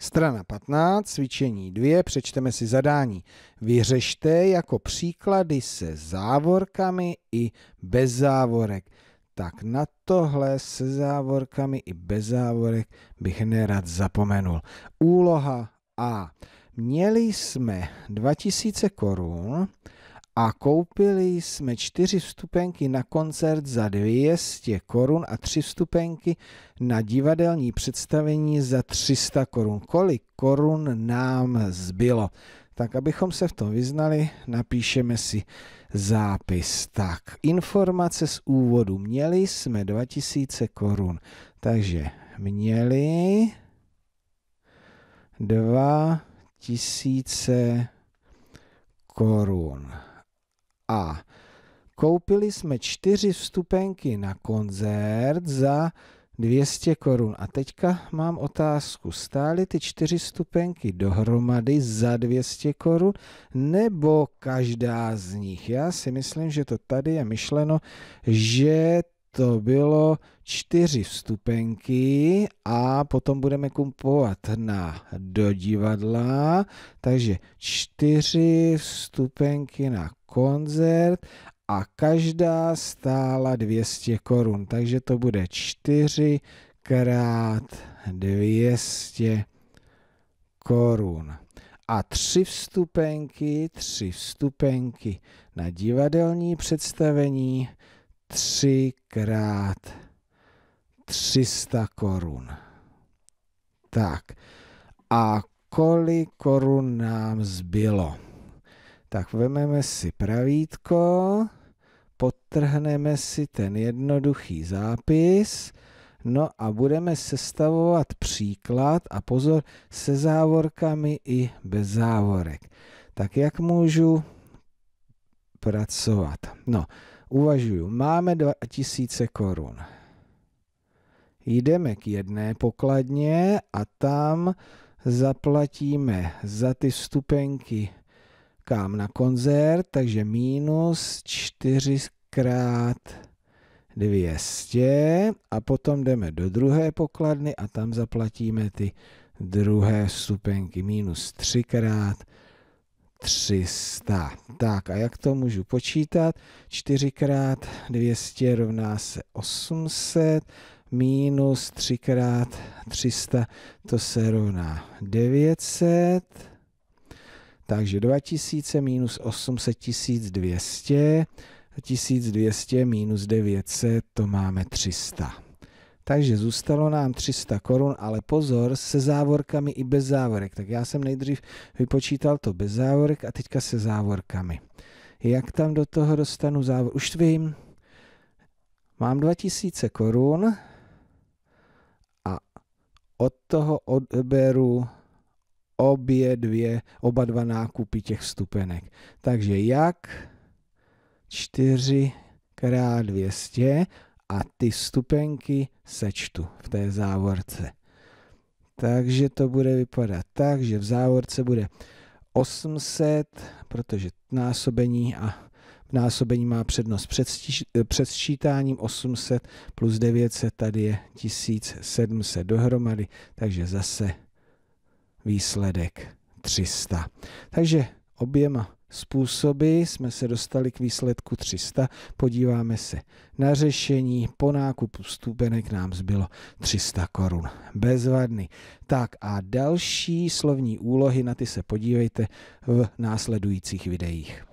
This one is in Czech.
Strana 15, cvičení 2, přečteme si zadání. Vyřešte jako příklady se závorkami i bez závorek. Tak na tohle se závorkami i bez závorek bych nerad zapomenul. Úloha A. Měli jsme 2000 korun, a koupili jsme čtyři vstupenky na koncert za 200 korun a tři vstupenky na divadelní představení za 300 korun. Kolik korun nám zbylo? Tak abychom se v tom vyznali, napíšeme si zápis. Tak, informace z úvodu. Měli jsme 2000 korun, takže měli 2000 korun a koupili jsme čtyři vstupenky na koncert za 200 korun. A teďka mám otázku, stály ty čtyři stupenky dohromady za 200 korun nebo každá z nich? Já si myslím, že to tady je myšleno, že to bylo čtyři vstupenky a potom budeme kupovat na do divadla, takže čtyři vstupenky na koncert a každá stála 200 korun, takže to bude 4 krát 200 korun. A tři vstupenky, tři vstupenky na divadelní představení, třikrát 300 korun. Tak, a kolik korun nám zbylo? Tak vezmeme si pravítko, potrhneme si ten jednoduchý zápis, no a budeme sestavovat příklad a pozor se závorkami i bez závorek. Tak jak můžu pracovat? No, uvažuju, máme 2000 korun. Jdeme k jedné pokladně a tam zaplatíme za ty stupenky kam na koncert, takže minus 4 krát 200 a potom jdeme do druhé pokladny a tam zaplatíme ty druhé stupenky minus 3 krát 300. Tak a jak to můžu počítat? 4 krát 200 rovná se 800 minus 3 krát 300 to se rovná 900 takže 2000 minus 800 1200, 1200 minus 900, to máme 300. Takže zůstalo nám 300 korun, ale pozor, se závorkami i bez závorek. Tak já jsem nejdřív vypočítal to bez závorek a teďka se závorkami. Jak tam do toho dostanu závor? Už vím. Mám 2000 korun a od toho odberu obě dvě, oba dva nákupy těch stupenek. Takže jak 4 krát 200 a ty stupenky sečtu v té závorce. Takže to bude vypadat tak, že v závorce bude 800, protože násobení a násobení má přednost před, stíž, před sčítáním 800 plus 900, tady je 1700 dohromady, takže zase výsledek 300. Takže oběma způsoby jsme se dostali k výsledku 300. Podíváme se na řešení. Po nákupu vstupenek nám zbylo 300 korun. Bezvadný. Tak a další slovní úlohy, na ty se podívejte v následujících videích.